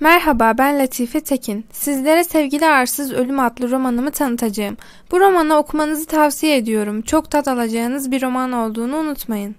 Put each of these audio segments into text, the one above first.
Merhaba ben Latife Tekin. Sizlere Sevgili Arsız Ölüm adlı romanımı tanıtacağım. Bu romanı okumanızı tavsiye ediyorum. Çok tat alacağınız bir roman olduğunu unutmayın.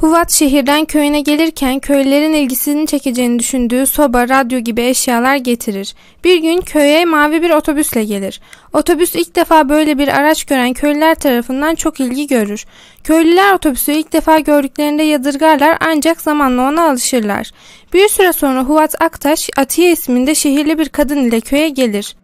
Huvat şehirden köyüne gelirken köylülerin ilgisini çekeceğini düşündüğü soba, radyo gibi eşyalar getirir. Bir gün köye mavi bir otobüsle gelir. Otobüs ilk defa böyle bir araç gören köylüler tarafından çok ilgi görür. Köylüler otobüsü ilk defa gördüklerinde yadırgarlar ancak zamanla ona alışırlar. Bir süre sonra Huvat Aktaş, Atiye isminde şehirli bir kadın ile köye gelir.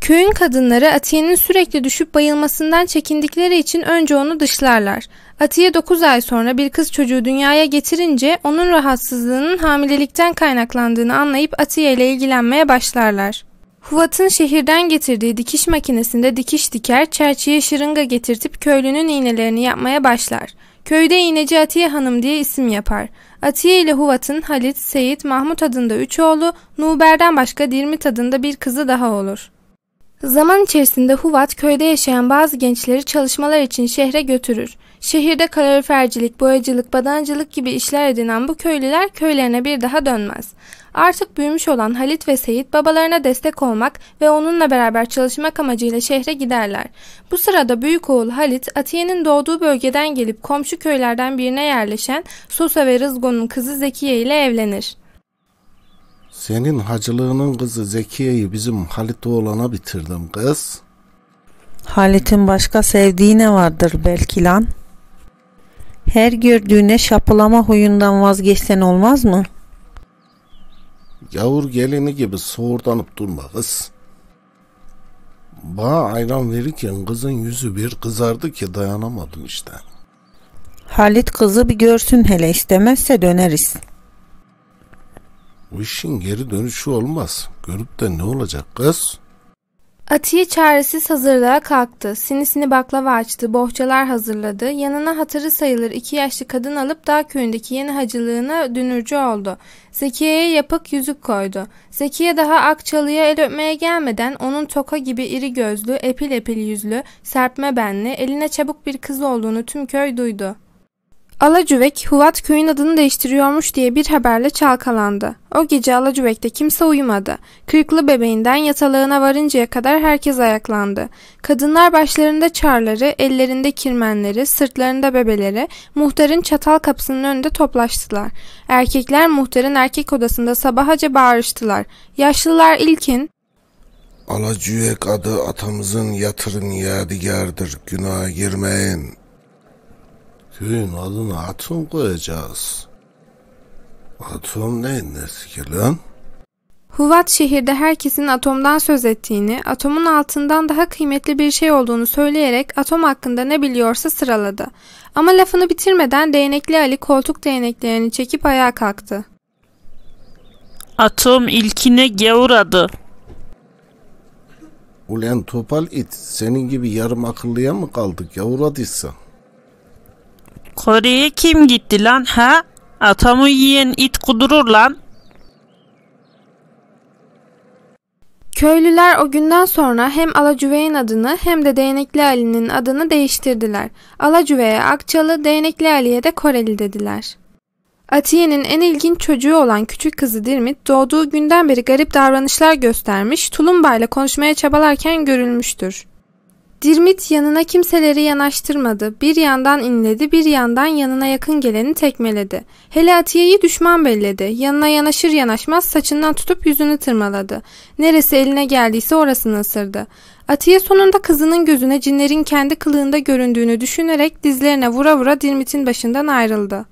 Köyün kadınları Atiye'nin sürekli düşüp bayılmasından çekindikleri için önce onu dışlarlar. Atiye 9 ay sonra bir kız çocuğu dünyaya getirince onun rahatsızlığının hamilelikten kaynaklandığını anlayıp Atiye ile ilgilenmeye başlarlar. Huvat'ın şehirden getirdiği dikiş makinesinde dikiş diker, çerçiye şırınga getirtip köylünün iğnelerini yapmaya başlar. Köyde iğneci Atiye Hanım diye isim yapar. Atiye ile Huvat'ın Halit, Seyit, Mahmut adında üç oğlu, Nuber'den başka Dirmit adında bir kızı daha olur. Zaman içerisinde Huvat köyde yaşayan bazı gençleri çalışmalar için şehre götürür. Şehirde kalorifercilik, boyacılık, badancılık gibi işler edinen bu köylüler köylerine bir daha dönmez. Artık büyümüş olan Halit ve Seyit babalarına destek olmak ve onunla beraber çalışmak amacıyla şehre giderler. Bu sırada büyük oğul Halit, Atiye'nin doğduğu bölgeden gelip komşu köylerden birine yerleşen Sosa ve Rızgo'nun kızı Zekiye ile evlenir. Senin hacılığının kızı Zekiye'yi bizim Halit oğlana bitirdim kız. Halit'in başka sevdiği ne vardır belki lan? Her gördüğüne şapılama huyundan vazgeçsen olmaz mı? Yavur gelini gibi soğurdanıp durma kız. Bana ayran verirken kızın yüzü bir kızardı ki dayanamadım işte. Halit kızı bir görsün hele istemezse döneriz. Bu işin geri dönüşü olmaz. Görüp de ne olacak kız? Atiye çaresiz hazırlığa kalktı. Sinisini baklava açtı, bohçalar hazırladı. Yanına hatırı sayılır iki yaşlı kadın alıp dağ köyündeki yeni hacılığına dünürcü oldu. Zekiye'ye yapık yüzük koydu. Zekiye daha Akçalı'ya el öpmeye gelmeden onun toka gibi iri gözlü, epil epil yüzlü, serpme benli, eline çabuk bir kız olduğunu tüm köy duydu. Alacüvek, Huvat köyün adını değiştiriyormuş diye bir haberle çalkalandı. O gece Alacüvek'te kimse uyumadı. Kırklı bebeğinden yatalığına varıncaya kadar herkes ayaklandı. Kadınlar başlarında çarları, ellerinde kirmenleri, sırtlarında bebeleri muhtarın çatal kapısının önünde toplaştılar. Erkekler muhtarın erkek odasında sabahaca bağırıştılar. Yaşlılar ilkin, Alacüvek adı atamızın yatırın yadigardır, günaha girmeyin Köyün adını atom koyacağız. Atom neyin nesi ki lan? Huvat şehirde herkesin atomdan söz ettiğini, atomun altından daha kıymetli bir şey olduğunu söyleyerek atom hakkında ne biliyorsa sıraladı. Ama lafını bitirmeden değnekli Ali koltuk değneklerini çekip ayağa kalktı. Atom ilkine gevuradı. Ulan topal it, senin gibi yarım akıllıya mı kaldık yavuradıysa? Kore'ye kim gitti lan ha? Atamı yiyen it kudurur lan. Köylüler o günden sonra hem Alacüve'nin adını hem de Değnekli Ali'nin adını değiştirdiler. Alacüve'ye Akçalı, Değnekli Ali'ye de Koreli dediler. Atiye'nin en ilginç çocuğu olan küçük kızı Dirmit doğduğu günden beri garip davranışlar göstermiş, Tulumba konuşmaya çabalarken görülmüştür. Dirmit yanına kimseleri yanaştırmadı. Bir yandan inledi, bir yandan yanına yakın geleni tekmeledi. Hele Atiye'yi düşman belledi. Yanına yanaşır yanaşmaz saçından tutup yüzünü tırmaladı. Neresi eline geldiyse orasını ısırdı. Atiye sonunda kızının gözüne cinlerin kendi kılığında göründüğünü düşünerek dizlerine vura vura Dirmit'in başından ayrıldı.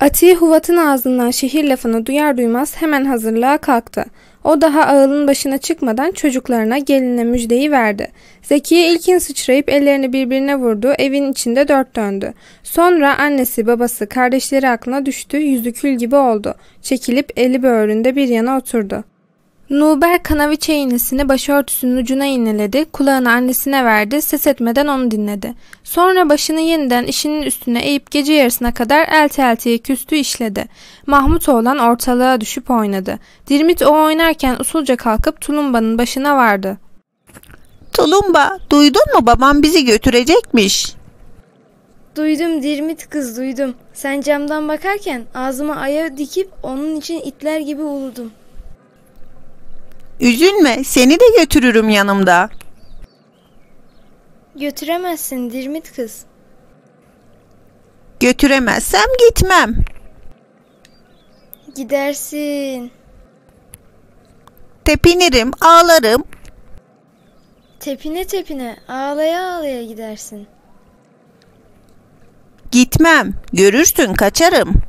Atiye Huvat'ın ağzından şehir lafını duyar duymaz hemen hazırlığa kalktı. O daha ağılın başına çıkmadan çocuklarına geline müjdeyi verdi. Zekiye ilkin sıçrayıp ellerini birbirine vurdu, evin içinde dört döndü. Sonra annesi, babası, kardeşleri aklına düştü, yüzü kül gibi oldu. Çekilip eli böğründe bir yana oturdu. Nuber kanaviçe iğnesini başörtüsünün ucuna iğneledi, kulağını annesine verdi, ses etmeden onu dinledi. Sonra başını yeniden işinin üstüne eğip gece yarısına kadar elti eltiye küstü işledi. Mahmut oğlan ortalığa düşüp oynadı. Dirmit o oynarken usulca kalkıp tulumbanın başına vardı. Tulumba, duydun mu babam bizi götürecekmiş. Duydum Dirmit kız duydum. Sen camdan bakarken ağzıma aya dikip onun için itler gibi uludum.'' Üzülme seni de götürürüm yanımda. Götüremezsin Dirmit kız. Götüremezsem gitmem. Gidersin. Tepinirim, ağlarım. Tepine tepine, ağlaya ağlaya gidersin. Gitmem. Görürsün kaçarım.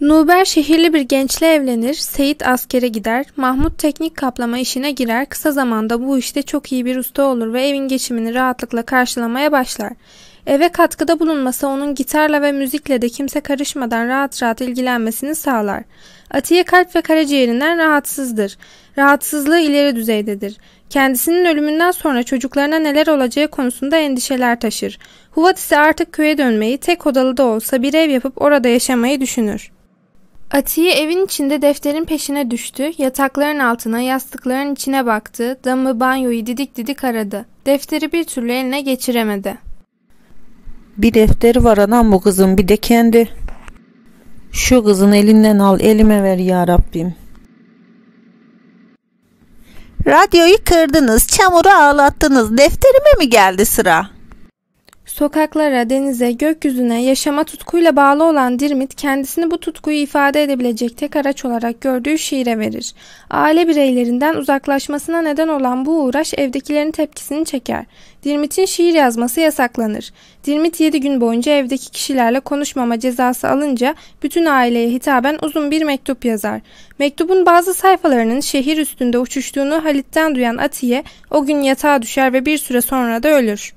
Nuber şehirli bir gençle evlenir, Seyit askere gider, Mahmut teknik kaplama işine girer, kısa zamanda bu işte çok iyi bir usta olur ve evin geçimini rahatlıkla karşılamaya başlar. Eve katkıda bulunmasa, onun gitarla ve müzikle de kimse karışmadan rahat rahat ilgilenmesini sağlar. Atiye kalp ve karaciğerinden rahatsızdır. Rahatsızlığı ileri düzeydedir. Kendisinin ölümünden sonra çocuklarına neler olacağı konusunda endişeler taşır. Huvat ise artık köye dönmeyi, tek odalı da olsa bir ev yapıp orada yaşamayı düşünür. Atiye evin içinde defterin peşine düştü, yatakların altına, yastıkların içine baktı, damı banyoyu didik didik aradı. Defteri bir türlü eline geçiremedi. Bir defteri var anam bu kızın bir de kendi. Şu kızın elinden al elime ver ya Rabbim. Radyoyu kırdınız, çamuru ağlattınız. Defterime mi geldi sıra? Sokaklara, denize, gökyüzüne, yaşama tutkuyla bağlı olan Dirmit kendisini bu tutkuyu ifade edebilecek tek araç olarak gördüğü şiire verir. Aile bireylerinden uzaklaşmasına neden olan bu uğraş evdekilerin tepkisini çeker. Dirmit'in şiir yazması yasaklanır. Dirmit 7 gün boyunca evdeki kişilerle konuşmama cezası alınca bütün aileye hitaben uzun bir mektup yazar. Mektubun bazı sayfalarının şehir üstünde uçuştuğunu Halit'ten duyan Atiye o gün yatağa düşer ve bir süre sonra da ölür.